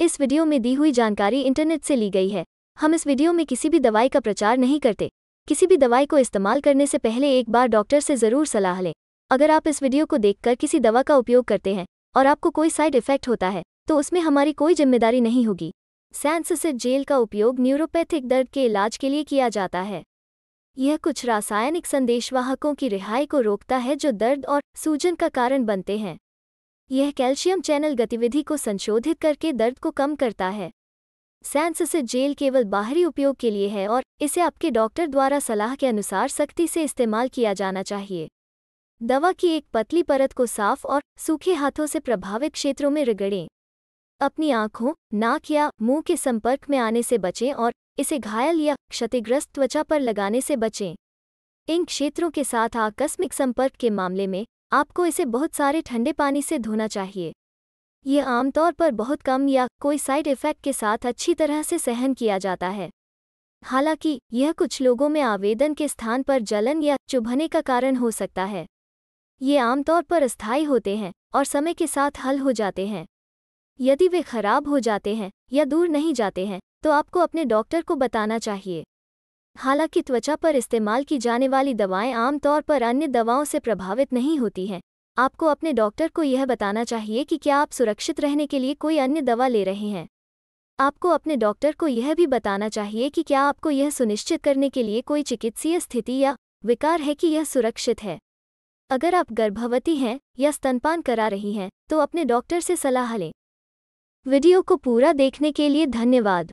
इस वीडियो में दी हुई जानकारी इंटरनेट से ली गई है हम इस वीडियो में किसी भी दवाई का प्रचार नहीं करते किसी भी दवाई को इस्तेमाल करने से पहले एक बार डॉक्टर से ज़रूर सलाह लें अगर आप इस वीडियो को देखकर किसी दवा का उपयोग करते हैं और आपको कोई साइड इफेक्ट होता है तो उसमें हमारी कोई जिम्मेदारी नहीं होगी सैंससिट जेल का उपयोग न्यूरोपैथिक दर्द के इलाज के लिए किया जाता है यह कुछ रासायनिक संदेशवाहकों की रिहाई को रोकता है जो दर्द और सूजन का कारण बनते हैं यह कैल्शियम चैनल गतिविधि को संशोधित करके दर्द को कम करता है सैनससिड जेल केवल बाहरी उपयोग के लिए है और इसे आपके डॉक्टर द्वारा सलाह के अनुसार सख्ती से इस्तेमाल किया जाना चाहिए दवा की एक पतली परत को साफ और सूखे हाथों से प्रभावित क्षेत्रों में रगड़ें अपनी आंखों नाक या मुंह के संपर्क में आने से बचें और इसे घायल या क्षतिग्रस्त त्वचा पर लगाने से बचें इन क्षेत्रों के साथ आकस्मिक संपर्क के मामले में आपको इसे बहुत सारे ठंडे पानी से धोना चाहिए ये आमतौर पर बहुत कम या कोई साइड इफ़ेक्ट के साथ अच्छी तरह से सहन किया जाता है हालांकि यह कुछ लोगों में आवेदन के स्थान पर जलन या चुभने का कारण हो सकता है ये आमतौर पर अस्थायी होते हैं और समय के साथ हल हो जाते हैं यदि वे खराब हो जाते हैं या दूर नहीं जाते हैं तो आपको अपने डॉक्टर को बताना चाहिए हालांकि त्वचा पर इस्तेमाल की जाने वाली दवाएं आमतौर पर अन्य दवाओं से प्रभावित नहीं होती हैं आपको अपने डॉक्टर को यह बताना चाहिए कि क्या आप सुरक्षित रहने के लिए कोई अन्य दवा ले रहे हैं आपको अपने डॉक्टर को यह भी बताना चाहिए कि क्या आपको यह सुनिश्चित करने के लिए कोई चिकित्सीय स्थिति या विकार है कि यह सुरक्षित है अगर आप गर्भवती हैं या स्तनपान करा रही हैं तो अपने डॉक्टर से सलाह लें वीडियो को पूरा देखने के लिए धन्यवाद